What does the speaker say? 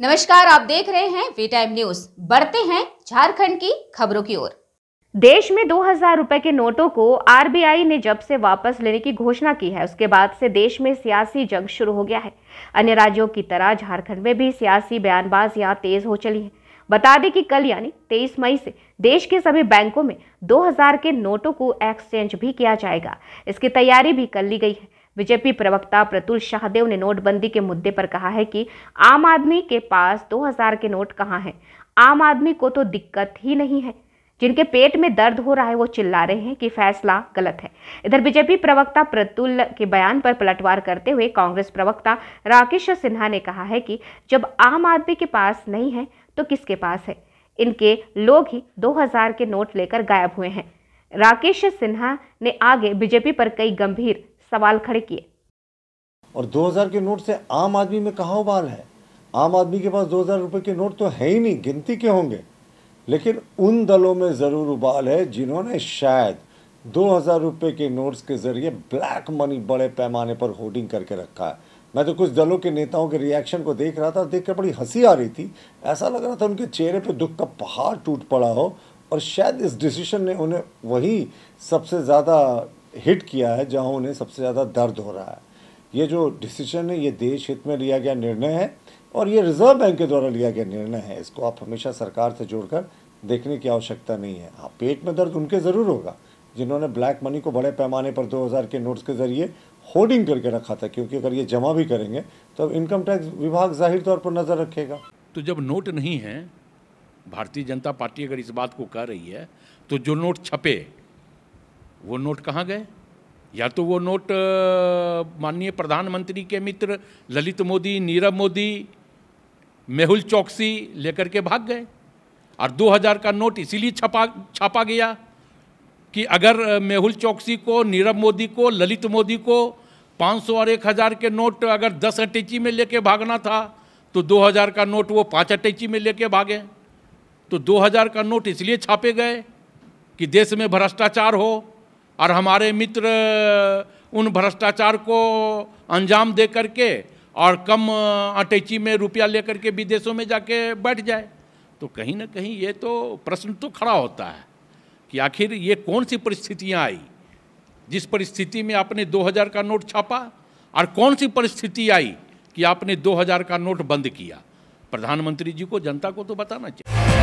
नमस्कार आप देख रहे हैं वी टाइम न्यूज बढ़ते हैं झारखंड की खबरों की ओर देश में दो हजार रूपए के नोटों को आरबीआई ने जब से वापस लेने की घोषणा की है उसके बाद से देश में सियासी जंग शुरू हो गया है अन्य राज्यों की तरह झारखंड में भी सियासी बयानबाजियां तेज हो चली है बता दें कि कल यानी तेईस मई से देश के सभी बैंकों में दो के नोटों को एक्सचेंज भी किया जाएगा इसकी तैयारी भी कर ली गई है बीजेपी प्रवक्ता प्रतुल शाहदेव ने नोटबंदी के मुद्दे पर कहा है कि आम आदमी के पास 2000 के नोट कहाँ हैं आम आदमी को तो दिक्कत ही नहीं है जिनके पेट में दर्द हो रहा है वो चिल्ला रहे हैं कि फैसला गलत है इधर बीजेपी प्रवक्ता प्रतुल के बयान पर पलटवार करते हुए कांग्रेस प्रवक्ता राकेश सिन्हा ने कहा है कि जब आम आदमी के पास नहीं है तो किसके पास है इनके लोग ही 2000 के नोट लेकर गायब हुए हैं राकेश सिन्हा ने आगे बीजेपी पर कई गंभीर सवाल खड़े किए और 2000 के नोट से आम आदमी में कहाँ उबाल है आम आदमी के पास 2000 रुपए के नोट तो है ही नहीं गिनती के होंगे लेकिन उन दलों में ज़रूर उबाल है जिन्होंने शायद दो हज़ार रुपये के नोट्स के ज़रिए ब्लैक मनी बड़े पैमाने पर होर्डिंग करके रखा है मैं तो कुछ दलों के नेताओं के रिएक्शन को देख रहा था देख बड़ी हंसी आ रही थी ऐसा लग रहा था उनके चेहरे पर दुख का पहाड़ टूट पड़ा हो और शायद इस डिसीशन ने उन्हें वही सबसे ज़्यादा हिट किया है जहाँ उन्हें सबसे ज़्यादा दर्द हो रहा है ये जो डिसीजन है ये देश हित में लिया गया निर्णय है और ये रिजर्व बैंक के द्वारा लिया गया निर्णय है इसको आप हमेशा सरकार से जोड़कर देखने की आवश्यकता नहीं है हाँ पेट में दर्द उनके ज़रूर होगा जिन्होंने ब्लैक मनी को बड़े पैमाने पर 2000 के नोट्स के ज़रिए होर्डिंग करके रखा था क्योंकि अगर ये जमा भी करेंगे तो अब इनकम टैक्स विभाग जाहिर तौर पर नज़र रखेगा तो जब नोट नहीं है भारतीय जनता पार्टी अगर इस बात को कह रही है तो जो नोट छपे वो नोट कहाँ गए या तो वो नोट माननीय प्रधानमंत्री के मित्र ललित मोदी नीरव मोदी मेहुल चौकसी लेकर के भाग गए और 2000 का नोट इसीलिए छपा छापा गया कि अगर मेहुल चौकसी को नीरव मोदी को ललित मोदी को 500 और 1000 के नोट अगर 10 अटैची में लेके भागना था तो 2000 का नोट वो पाँच अटैची में लेके भागे तो 2000 का नोट इसलिए छापे गए कि देश में भ्रष्टाचार हो और हमारे मित्र उन भ्रष्टाचार को अंजाम दे करके और कम अटैची में रुपया लेकर के विदेशों में जाके बैठ जाए तो कहीं ना कहीं ये तो प्रश्न तो खड़ा होता है कि आखिर ये कौन सी परिस्थितियाँ आई जिस परिस्थिति में आपने 2000 का नोट छापा और कौन सी परिस्थिति आई कि आपने 2000 का नोट बंद किया प्रधानमंत्री जी को जनता को तो बताना चाहिए